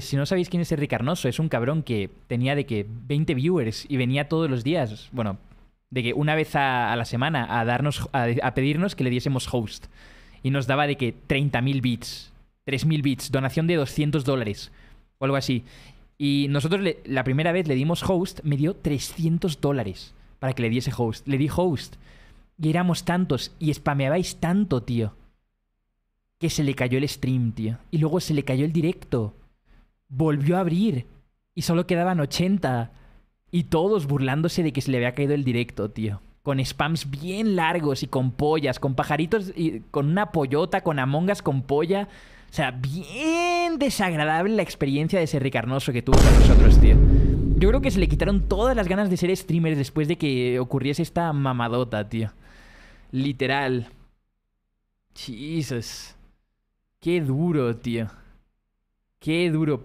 Si no sabéis quién es Eric Arnoso es un cabrón que tenía de que 20 viewers y venía todos los días, bueno, de que una vez a, la semana a, darnos, a, pedirnos que le diésemos host. Y nos daba de que 30.000 bits, 3.000 bits, donación de 200 dólares o algo así. Y nosotros la primera vez le dimos host, me dio 300 dólares para que le diese host. Le di host. Y éramos tantos y spameabais tanto, tío. Que se le cayó el stream, tío. Y luego se le cayó el directo volvió a abrir y solo quedaban 80. Y todos burlándose de que se le había caído el directo, tío. Con spams bien largos y con pollas, con pajaritos, y con una pollota, con amongas con polla. O sea, bien desagradable la experiencia de ese Ricarnoso que tuvo con nosotros, tío. Yo creo que se le quitaron todas las ganas de ser streamer después de que ocurriese esta mamadota, tío. Literal. Jesus. Qué duro, tío. Qué duro.